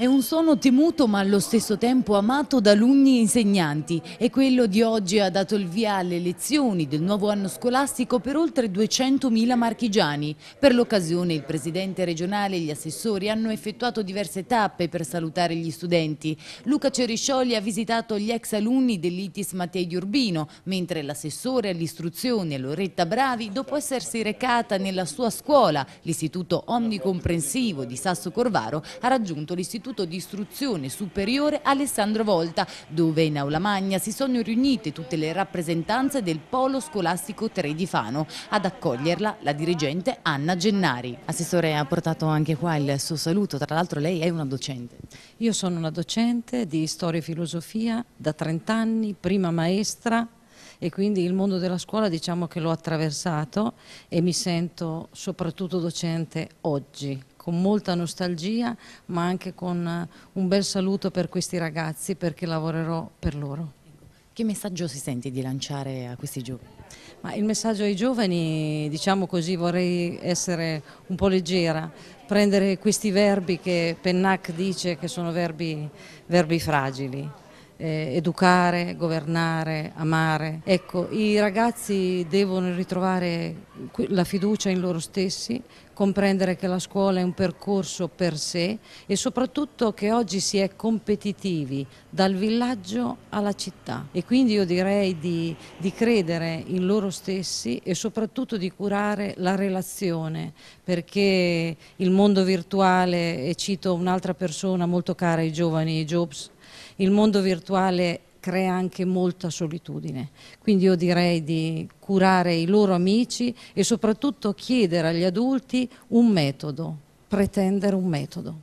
È un suono temuto ma allo stesso tempo amato da alunni e insegnanti e quello di oggi ha dato il via alle lezioni del nuovo anno scolastico per oltre 200.000 marchigiani. Per l'occasione il presidente regionale e gli assessori hanno effettuato diverse tappe per salutare gli studenti. Luca Ceriscioli ha visitato gli ex alunni dell'ITIS Mattei di Urbino, mentre l'assessore all'istruzione Loretta Bravi, dopo essersi recata nella sua scuola, l'istituto omnicomprensivo di Sasso Corvaro, ha raggiunto l'istituto Istituto di Istruzione Superiore Alessandro Volta, dove in Aula Magna si sono riunite tutte le rappresentanze del Polo Scolastico 3 di Fano. Ad accoglierla la dirigente Anna Gennari. Assessore ha portato anche qua il suo saluto, tra l'altro lei è una docente. Io sono una docente di storia e filosofia da 30 anni, prima maestra e quindi il mondo della scuola diciamo che l'ho attraversato e mi sento soprattutto docente oggi con molta nostalgia, ma anche con eh, un bel saluto per questi ragazzi perché lavorerò per loro. Che messaggio si senti di lanciare a questi giovani? Ma il messaggio ai giovani, diciamo così, vorrei essere un po' leggera, prendere questi verbi che Pennac dice che sono verbi, verbi fragili eh, educare, governare, amare. Ecco, i ragazzi devono ritrovare la fiducia in loro stessi, comprendere che la scuola è un percorso per sé e soprattutto che oggi si è competitivi dal villaggio alla città e quindi io direi di, di credere in loro stessi e soprattutto di curare la relazione perché il mondo virtuale, e cito un'altra persona molto cara ai giovani, Jobs, il mondo virtuale crea anche molta solitudine. Quindi io direi di curare i loro amici e soprattutto chiedere agli adulti un metodo, pretendere un metodo.